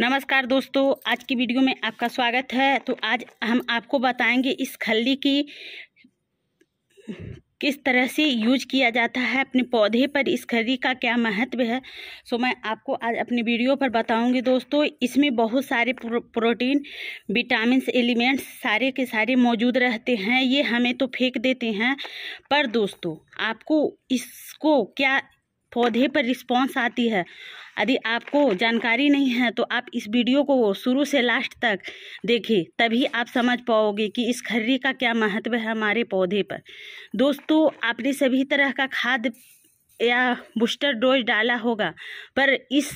नमस्कार दोस्तों आज की वीडियो में आपका स्वागत है तो आज हम आपको बताएंगे इस खल्ली की किस तरह से यूज किया जाता है अपने पौधे पर इस खरी का क्या महत्व है सो मैं आपको आज अपनी वीडियो पर बताऊंगी दोस्तों इसमें बहुत सारे प्रो, प्रोटीन विटामिन एलिमेंट्स सारे के सारे मौजूद रहते हैं ये हमें तो फेंक देते हैं पर दोस्तों आपको इसको क्या पौधे पर रिस्पॉन्स आती है यदि आपको जानकारी नहीं है तो आप इस वीडियो को शुरू से लास्ट तक देखें तभी आप समझ पाओगे कि इस खर्री का क्या महत्व है हमारे पौधे पर दोस्तों आपने सभी तरह का खाद या बूस्टर डोज डाला होगा पर इस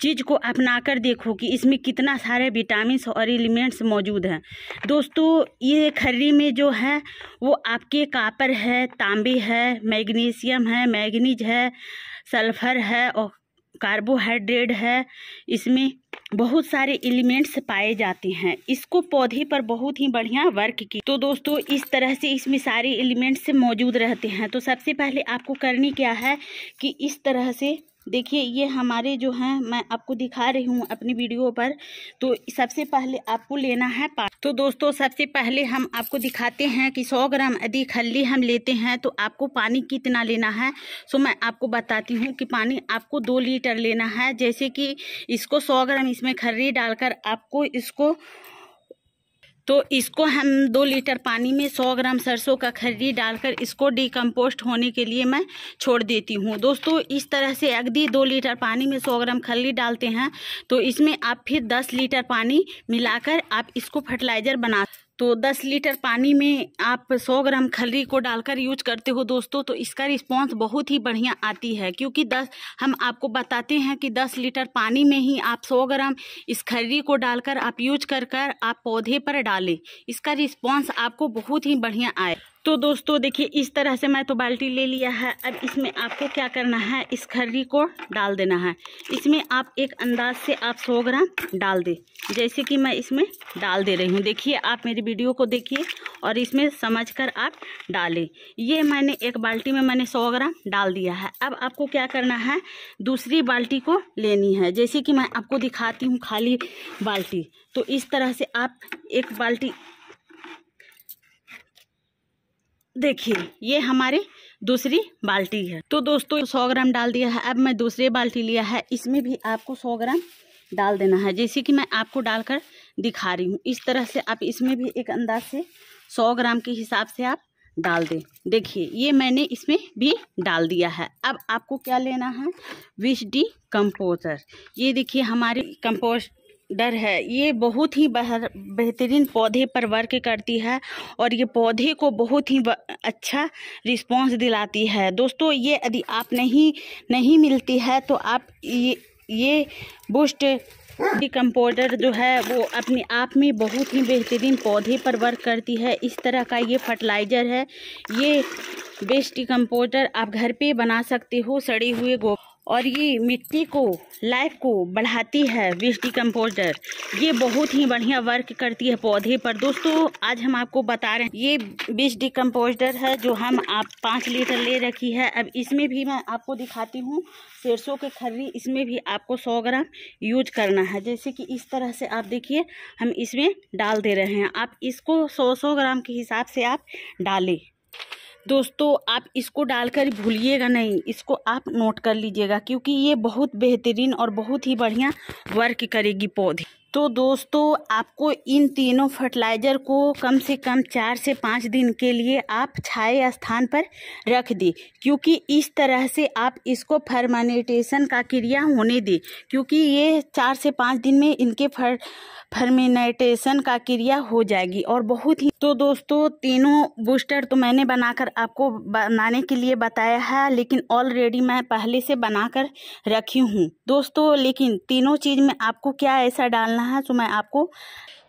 चीज़ को अपना कर देखो कि इसमें कितना सारे विटामिन और एलिमेंट्स मौजूद हैं दोस्तों ये खर्री में जो है वो आपके कापर है तांबे है मैग्नीशियम है मैग्नीज है सल्फर है और कार्बोहाइड्रेट है इसमें बहुत सारे एलिमेंट्स पाए जाते हैं इसको पौधे पर बहुत ही बढ़िया वर्क की तो दोस्तों इस तरह से इसमें सारे एलिमेंट्स मौजूद रहते हैं तो सबसे पहले आपको करनी क्या है कि इस तरह से देखिए ये हमारे जो हैं मैं आपको दिखा रही हूँ अपनी वीडियो पर तो सबसे पहले आपको लेना है पाँच तो दोस्तों सबसे पहले हम आपको दिखाते हैं कि सौ ग्राम यदि खल्ली हम लेते हैं तो आपको पानी कितना लेना है सो मैं आपको बताती हूँ कि पानी आपको दो लीटर लेना है जैसे कि इसको सौ ग्राम इसमें खर्री डालकर आपको इसको तो इसको हम दो लीटर पानी में सौ ग्राम सरसों का खरी डालकर इसको डिकम्पोस्ट होने के लिए मैं छोड़ देती हूँ दोस्तों इस तरह से अगदी दो लीटर पानी में सौ ग्राम खर्री डालते हैं तो इसमें आप फिर दस लीटर पानी मिलाकर आप इसको फर्टिलाइज़र बना तो 10 लीटर पानी में आप 100 ग्राम खल्ली को डालकर यूज करते हो दोस्तों तो इसका रिस्पांस बहुत ही बढ़िया आती है क्योंकि 10 हम आपको बताते हैं कि 10 लीटर पानी में ही आप 100 ग्राम इस खल्ली को डालकर आप यूज कर कर आप पौधे पर डालें इसका रिस्पांस आपको बहुत ही बढ़िया आए तो दोस्तों देखिए इस तरह से मैं तो बाल्टी ले लिया है अब इसमें आपको क्या करना है इस खर्री को डाल देना है इसमें आप एक अंदाज से आप सौ ग्राम डाल दें जैसे कि मैं इसमें डाल दे रही हूँ देखिए आप मेरी वीडियो को देखिए और इसमें समझ कर आप डालें ये मैंने एक बाल्टी में मैंने सौ ग्राम डाल दिया है अब आपको क्या करना है दूसरी बाल्टी को लेनी है जैसे कि मैं आपको दिखाती हूँ खाली बाल्टी तो इस तरह से आप एक बाल्टी देखिए ये हमारे दूसरी बाल्टी है तो दोस्तों सौ ग्राम डाल दिया है अब मैं दूसरी बाल्टी लिया है इसमें भी आपको सौ ग्राम डाल देना है जैसे कि मैं आपको डालकर दिखा रही हूँ इस तरह से आप इसमें भी एक अंदाज से सौ ग्राम के हिसाब से आप डाल दें देखिए ये मैंने इसमें भी डाल दिया है अब आपको क्या लेना है विश डी कंपोजर ये देखिए हमारी कंपोस्ट डर है ये बहुत ही बेहतरीन पौधे पर वर्क करती है और ये पौधे को बहुत ही अच्छा रिस्पांस दिलाती है दोस्तों ये यदि आप नहीं नहीं मिलती है तो आप ये ये बूस्ट डिकम्पोडर जो है वो अपने आप में बहुत ही बेहतरीन पौधे पर वर्क करती है इस तरह का ये फर्टिलाइज़र है ये बेस्ट डिकम्पोडर आप घर पे बना सकते हो सड़े हुए गोबर और ये मिट्टी को लाइफ को बढ़ाती है वेस्ट डिकम्पोजर ये बहुत ही बढ़िया वर्क करती है पौधे पर दोस्तों आज हम आपको बता रहे हैं ये वेस्ट डिकम्पोजर है जो हम आप पाँच लीटर ले रखी है अब इसमें भी मैं आपको दिखाती हूँ सरसों के खर्री इसमें भी आपको सौ ग्राम यूज करना है जैसे कि इस तरह से आप देखिए हम इसमें डाल दे रहे हैं आप इसको सौ सौ ग्राम के हिसाब से आप डालें दोस्तों आप इसको डालकर भूलिएगा नहीं इसको आप नोट कर लीजिएगा क्योंकि ये बहुत बेहतरीन और बहुत ही बढ़िया वर्क करेगी पौधे तो दोस्तों आपको इन तीनों फर्टिलाइज़र को कम से कम चार से पाँच दिन के लिए आप छाए स्थान पर रख दें क्योंकि इस तरह से आप इसको फर्मानेटेशन का क्रिया होने दें क्योंकि ये चार से पाँच दिन में इनके फर फर्मिनाइटेशन का क्रिया हो जाएगी और बहुत ही तो दोस्तों तीनों बूस्टर तो मैंने बनाकर आपको बनाने के लिए बताया है लेकिन ऑलरेडी मैं पहले से बनाकर रखी हूँ दोस्तों लेकिन तीनों चीज़ में आपको क्या ऐसा डालना डालना है जो तो मैं आपको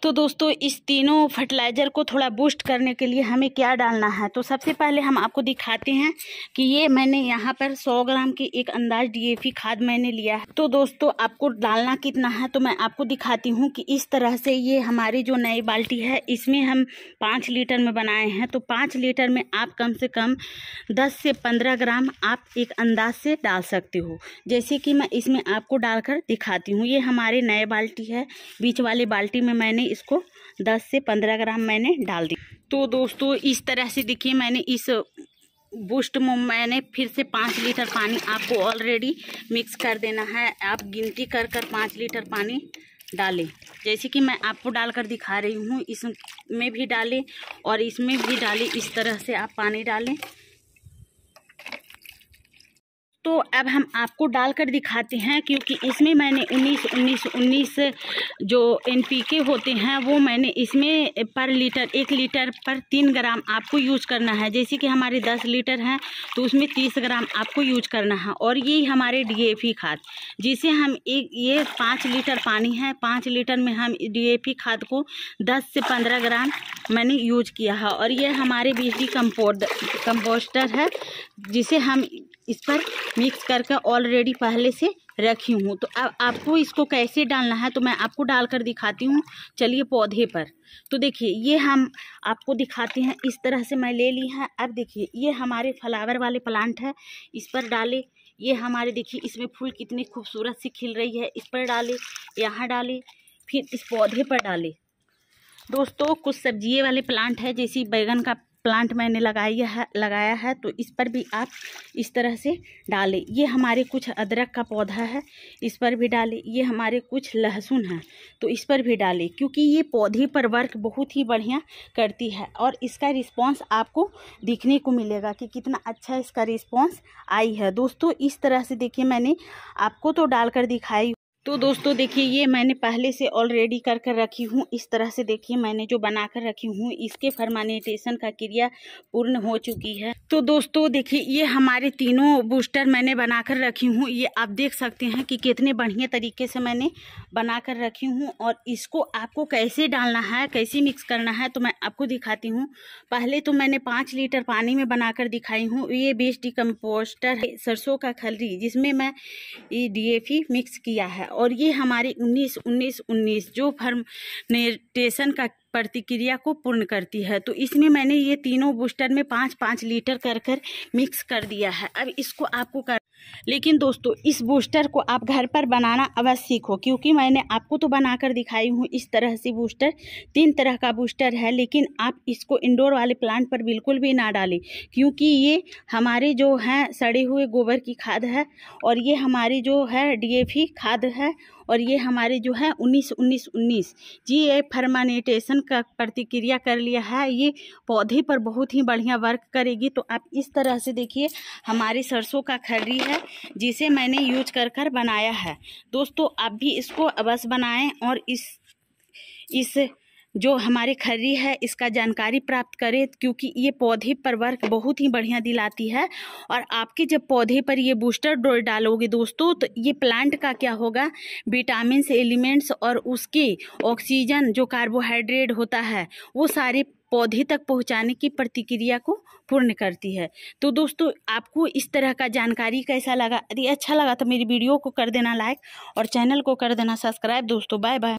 तो दोस्तों इस तीनों फर्टिलाइज़र को थोड़ा बूस्ट करने के लिए हमें क्या डालना है तो सबसे पहले हम आपको दिखाते हैं कि ये मैंने यहाँ पर 100 ग्राम की एक अंदाज डीएफी खाद मैंने लिया है तो दोस्तों आपको डालना कितना है तो मैं आपको दिखाती हूँ कि इस तरह से ये हमारी जो नई बाल्टी है इसमें हम पाँच लीटर में बनाए हैं तो पाँच लीटर में आप कम से कम दस से पंद्रह ग्राम आप एक अंदाज से डाल सकते हो जैसे कि मैं इसमें आपको डालकर दिखाती हूँ ये हमारे नए बाल्टी है बीच वाली बाल्टी में मैंने इसको 10 से 15 ग्राम मैंने डाल दी तो दोस्तों इस तरह से देखिए मैंने इस बूस्ट में मैंने फिर से पाँच लीटर पानी आपको ऑलरेडी मिक्स कर देना है आप गिनती कर कर पाँच लीटर पानी डालें जैसे कि मैं आपको डालकर दिखा रही हूँ इसमें भी डालें और इसमें भी डालें इस तरह से आप पानी डालें तो अब हम आपको डालकर दिखाते हैं क्योंकि इसमें मैंने 19 19 19 जो एन के होते हैं वो मैंने इसमें पर लीटर एक लीटर पर तीन ग्राम आपको यूज करना है जैसे कि हमारे 10 लीटर हैं तो उसमें 30 ग्राम आपको यूज करना है और ये हमारे डीएपी खाद जिसे हम एक ये पाँच लीटर पानी है पाँच लीटर में हम डी खाद को दस से पंद्रह ग्राम मैंने यूज किया है और ये हमारे बिजली कम्पोड कम्पोस्टर है जिसे हम इस पर मिक्स करके ऑलरेडी पहले से रखी हूँ तो अब आपको इसको कैसे डालना है तो मैं आपको डाल कर दिखाती हूँ चलिए पौधे पर तो देखिए ये हम आपको दिखाते हैं इस तरह से मैं ले ली है अब देखिए ये हमारे फ्लावर वाले प्लांट है इस पर डाले ये हमारे देखिए इसमें फूल कितनी खूबसूरत सी खिल रही है इस पर डाले यहाँ डाले फिर इस पौधे पर डाले दोस्तों कुछ सब्जिए वाले प्लांट है जैसे बैगन का प्लांट मैंने लगाया है लगाया है तो इस पर भी आप इस तरह से डालें ये हमारे कुछ अदरक का पौधा है इस पर भी डालें ये हमारे कुछ लहसुन है तो इस पर भी डालें क्योंकि ये पौधे पर वर्क बहुत ही बढ़िया करती है और इसका रिस्पांस आपको देखने को मिलेगा कि कितना अच्छा इसका रिस्पांस आई है दोस्तों इस तरह से देखिए मैंने आपको तो डालकर दिखाई तो दोस्तों देखिए ये मैंने पहले से ऑलरेडी कर कर रखी हूँ इस तरह से देखिए मैंने जो बना कर रखी हूँ इसके फर्मानिटेशन का क्रिया पूर्ण हो चुकी है तो दोस्तों देखिए ये हमारे तीनों बूस्टर मैंने बना कर रखी हूँ ये आप देख सकते हैं कि कितने बढ़िया तरीके से मैंने बना कर रखी हूँ और इसको आपको कैसे डालना है कैसे मिक्स करना है तो मैं आपको दिखाती हूँ पहले तो मैंने पाँच लीटर पानी में बना कर दिखाई हूँ ये बेस्ट डिकम्पोस्टर सरसों का खलरी जिसमें मैं डी मिक्स किया है और ये हमारी उन्नीस उन्नीस उन्नीस जो फर्मेटेशन का प्रतिक्रिया को पूर्ण करती है तो इसमें मैंने ये तीनों बूस्टर में पाँच पाँच लीटर कर कर मिक्स कर दिया है अब इसको आपको कर लेकिन दोस्तों इस बूस्टर को आप घर पर बनाना अवश्य सीखो क्योंकि मैंने आपको तो बनाकर दिखाई हूँ इस तरह से बूस्टर तीन तरह का बूस्टर है लेकिन आप इसको इंडोर वाले प्लांट पर बिल्कुल भी ना डालें क्योंकि ये हमारे जो हैं सड़े हुए गोबर की खाद है और ये हमारी जो है डी खाद है और ये हमारे जो है उन्नीस उन्नीस उन्नीस जी ये फर्मानेटेशन का प्रतिक्रिया कर लिया है ये पौधे पर बहुत ही बढ़िया वर्क करेगी तो आप इस तरह से देखिए हमारी सरसों का खर्री है जिसे मैंने यूज कर कर बनाया है दोस्तों आप भी इसको अवश्य बनाएं और इस इस जो हमारे खर्री है इसका जानकारी प्राप्त करें क्योंकि ये पौधे पर वर्क बहुत ही बढ़िया दिलाती है और आपके जब पौधे पर ये बूस्टर डोज डालोगे दोस्तों तो ये प्लांट का क्या होगा विटामिन एलिमेंट्स और उसके ऑक्सीजन जो कार्बोहाइड्रेट होता है वो सारे पौधे तक पहुंचाने की प्रतिक्रिया को पूर्ण करती है तो दोस्तों आपको इस तरह का जानकारी कैसा लगा यदि अच्छा लगा तो मेरी वीडियो को कर देना लाइक और चैनल को कर देना सब्सक्राइब दोस्तों बाय बाय